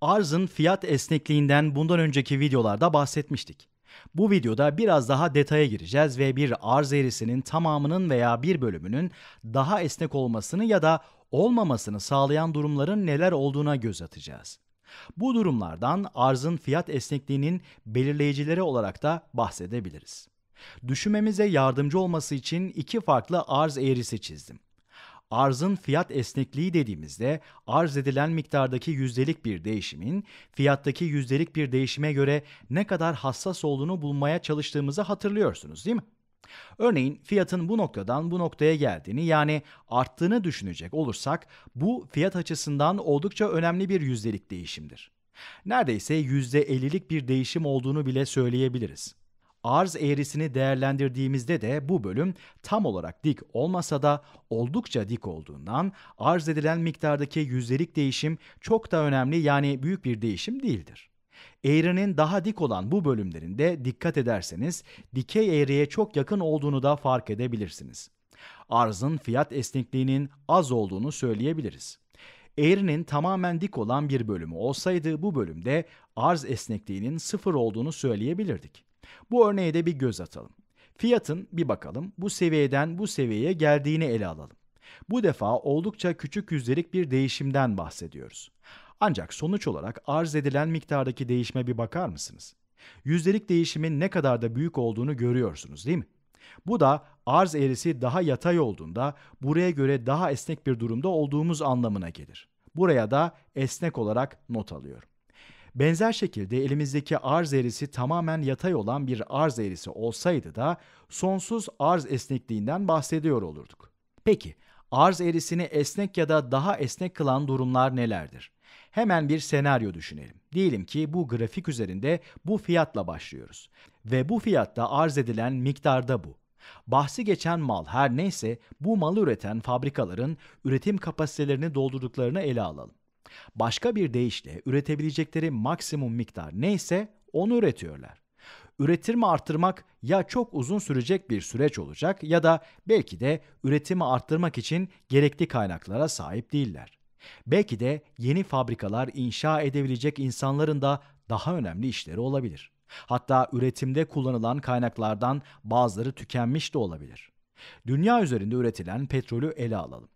Arzın fiyat esnekliğinden bundan önceki videolarda bahsetmiştik. Bu videoda biraz daha detaya gireceğiz ve bir arz eğrisinin tamamının veya bir bölümünün daha esnek olmasını ya da olmamasını sağlayan durumların neler olduğuna göz atacağız. Bu durumlardan arzın fiyat esnekliğinin belirleyicileri olarak da bahsedebiliriz. Düşünmemize yardımcı olması için iki farklı arz eğrisi çizdim arzın fiyat esnekliği dediğimizde arz edilen miktardaki yüzdelik bir değişimin fiyattaki yüzdelik bir değişime göre ne kadar hassas olduğunu bulmaya çalıştığımızı hatırlıyorsunuz değil mi? Örneğin fiyatın bu noktadan bu noktaya geldiğini yani arttığını düşünecek olursak bu fiyat açısından oldukça önemli bir yüzdelik değişimdir. Neredeyse %50'lik bir değişim olduğunu bile söyleyebiliriz arz eğrisini değerlendirdiğimizde de bu bölüm tam olarak dik olmasa da oldukça dik olduğundan arz edilen miktardaki yüzdelik değişim çok da önemli yani büyük bir değişim değildir. Eğrinin daha dik olan bu bölümlerinde dikkat ederseniz dikey eğriye çok yakın olduğunu da fark edebilirsiniz. Arzın fiyat esnekliğinin az olduğunu söyleyebiliriz. Eğrinin tamamen dik olan bir bölümü olsaydı bu bölümde arz esnekliğinin sıfır olduğunu söyleyebilirdik. Bu örneğe de bir göz atalım. Fiyatın bir bakalım bu seviyeden bu seviyeye geldiğini ele alalım. Bu defa oldukça küçük yüzdelik bir değişimden bahsediyoruz. Ancak sonuç olarak arz edilen miktardaki değişime bir bakar mısınız? Yüzdelik değişimin ne kadar da büyük olduğunu görüyorsunuz değil mi? Bu da arz eğrisi daha yatay olduğunda buraya göre daha esnek bir durumda olduğumuz anlamına gelir. Buraya da esnek olarak not alıyorum. Benzer şekilde elimizdeki arz eğrisi tamamen yatay olan bir arz eğrisi olsaydı da sonsuz arz esnekliğinden bahsediyor olurduk. Peki arz eğrisini esnek ya da daha esnek kılan durumlar nelerdir? Hemen bir senaryo düşünelim. Diyelim ki bu grafik üzerinde bu fiyatla başlıyoruz ve bu fiyatta arz edilen miktarda bu. Bahsi geçen mal her neyse bu malı üreten fabrikaların üretim kapasitelerini doldurduklarını ele alalım. Başka bir deyişle üretebilecekleri maksimum miktar neyse onu üretiyorlar. Üretimi arttırmak ya çok uzun sürecek bir süreç olacak ya da belki de üretimi arttırmak için gerekli kaynaklara sahip değiller. Belki de yeni fabrikalar inşa edebilecek insanların da daha önemli işleri olabilir. Hatta üretimde kullanılan kaynaklardan bazıları tükenmiş de olabilir. Dünya üzerinde üretilen petrolü ele alalım.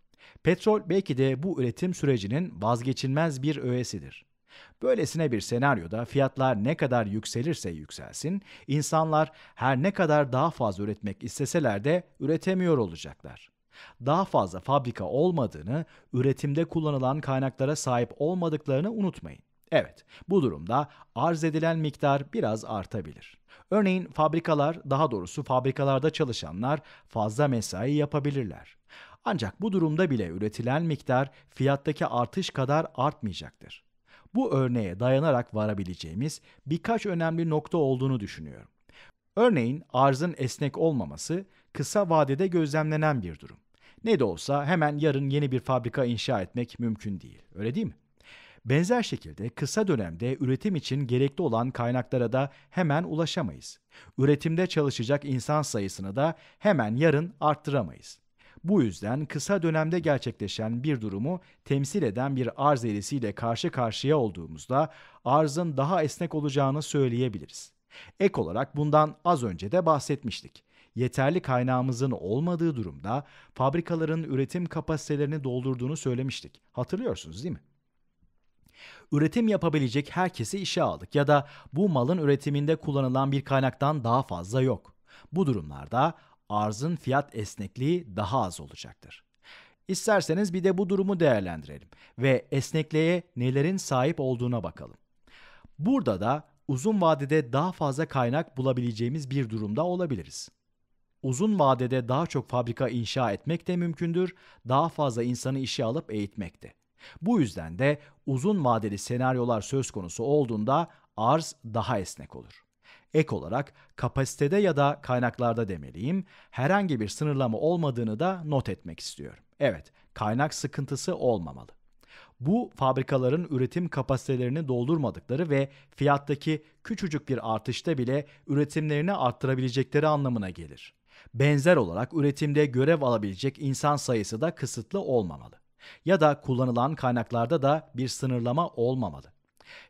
Petrol belki de bu üretim sürecinin vazgeçilmez bir öğesidir. Böylesine bir senaryoda fiyatlar ne kadar yükselirse yükselsin, insanlar her ne kadar daha fazla üretmek isteseler de üretemiyor olacaklar. Daha fazla fabrika olmadığını, üretimde kullanılan kaynaklara sahip olmadıklarını unutmayın. Evet, bu durumda arz edilen miktar biraz artabilir. Örneğin fabrikalar, daha doğrusu fabrikalarda çalışanlar fazla mesai yapabilirler. Ancak bu durumda bile üretilen miktar fiyattaki artış kadar artmayacaktır. Bu örneğe dayanarak varabileceğimiz birkaç önemli nokta olduğunu düşünüyorum. Örneğin arzın esnek olmaması kısa vadede gözlemlenen bir durum. Ne de olsa hemen yarın yeni bir fabrika inşa etmek mümkün değil. Öyle değil mi? Benzer şekilde kısa dönemde üretim için gerekli olan kaynaklara da hemen ulaşamayız. Üretimde çalışacak insan sayısını da hemen yarın arttıramayız. Bu yüzden kısa dönemde gerçekleşen bir durumu temsil eden bir arz eğrisiyle karşı karşıya olduğumuzda arzın daha esnek olacağını söyleyebiliriz. Ek olarak bundan az önce de bahsetmiştik yeterli kaynağımızın olmadığı durumda fabrikaların üretim kapasitelerini doldurduğunu söylemiştik. Hatırlıyorsunuz değil mi? Üretim yapabilecek herkesi işe aldık ya da bu malın üretiminde kullanılan bir kaynaktan daha fazla yok. Bu durumlarda arzın fiyat esnekliği daha az olacaktır. İsterseniz bir de bu durumu değerlendirelim ve esnekliğe nelerin sahip olduğuna bakalım. Burada da uzun vadede daha fazla kaynak bulabileceğimiz bir durumda olabiliriz. Uzun vadede daha çok fabrika inşa etmek de mümkündür, daha fazla insanı işe alıp eğitmek de. Bu yüzden de uzun vadeli senaryolar söz konusu olduğunda arz daha esnek olur. Ek olarak kapasitede ya da kaynaklarda demeliyim herhangi bir sınırlama olmadığını da not etmek istiyorum. Evet, kaynak sıkıntısı olmamalı. Bu fabrikaların üretim kapasitelerini doldurmadıkları ve fiyattaki küçücük bir artışta bile üretimlerini arttırabilecekleri anlamına gelir. Benzer olarak üretimde görev alabilecek insan sayısı da kısıtlı olmamalı ya da kullanılan kaynaklarda da bir sınırlama olmamalı.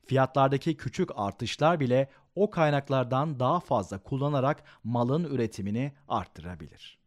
Fiyatlardaki küçük artışlar bile o kaynaklardan daha fazla kullanarak malın üretimini arttırabilir.